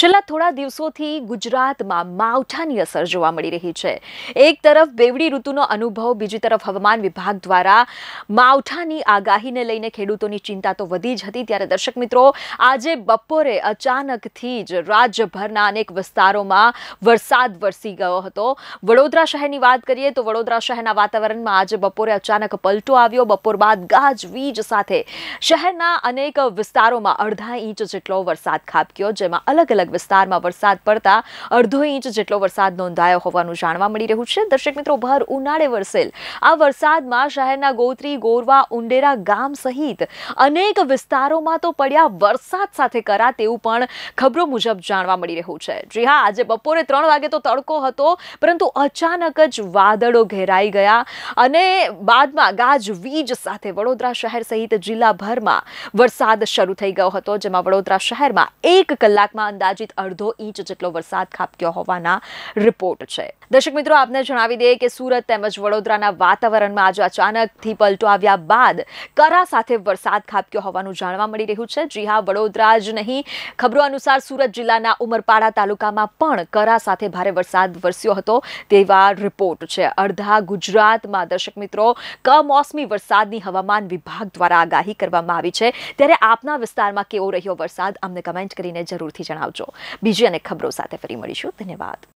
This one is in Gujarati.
છેલ્લા થોડા દિવસોથી ગુજરાતમાં માવઠાની અસર જોવા મળી રહી છે એક તરફ બેવડી ઋતુનો અનુભવ બીજી તરફ હવામાન વિભાગ દ્વારા માવઠાની આગાહીને લઈને ખેડૂતોની ચિંતા તો વધી જ હતી ત્યારે દર્શક મિત્રો આજે બપોરે અચાનકથી જ રાજ્યભરના અનેક વિસ્તારોમાં વરસાદ વરસી ગયો હતો વડોદરા શહેરની વાત કરીએ તો વડોદરા શહેરના વાતાવરણમાં આજે બપોરે અચાનક પલટો આવ્યો બપોર બાદ ગાજવીજ સાથે શહેરના અનેક વિસ્તારોમાં અડધા ઇંચ જેટલો વરસાદ ખાબક્યો જેમાં અલગ અલગ અલગ વિસ્તારમાં વરસાદ પડતા અડધો ઇંચ જેટલો વરસાદ નોંધાયો હોવાનું જાણવા મળી રહ્યું છે દર્શક મિત્રો ભર ઉનાળે વરસેલ આ વરસાદમાં શહેરના ગોત્રી ગોરવા ઉંડેરા ગામ સહિત અનેક વિસ્તારોમાં તો પડ્યા વરસાદ સાથે કરા તેવું પણ ખબરો મુજબ જાણવા મળી રહ્યું છે જી હા આજે બપોરે ત્રણ વાગે તો તડકો હતો પરંતુ અચાનક જ વાદળો ઘેરાઈ ગયા અને બાદમાં ગાજવીજ સાથે વડોદરા શહેર સહિત જિલ્લાભરમાં વરસાદ શરૂ થઈ ગયો હતો જેમાં વડોદરા શહેરમાં એક કલાકમાં અંદાજિત અડધો ઇંચ જેટલો વરસાદ ખાબક્યો હોવાના રિપોર્ટ છે દર્શક મિત્રો આપને જણાવી દઈએ કે સુરત તેમજ વડોદરાના વાતાવરણમાં આજે અચાનકથી પલટો આવ્યા બાદ કરા સાથે વરસાદ ખાબક્યો હોવાનું જાણવા મળી રહ્યું છે જી હા વડોદરા જ નહીં ખબરો અનુસાર સુરત જિલ્લાના ઉમરપાડા તાલુકામાં પણ કરા સાથે ભારે વરસાદ વરસ્યો હતો તેવા રિપોર્ટ છે અડધા ગુજરાતમાં દર્શક મિત્રો કમોસમી વરસાદની હવામાન વિભાગ દ્વારા આગાહી કરવામાં આવી છે ત્યારે આપના વિસ્તારમાં કેવો રહ્યો વરસાદ અમને કમેન્ટ કરીને જરૂરથી જણાવજો બીજી અને ખબરો સાથે ફરી મળીશું ધન્યવાદ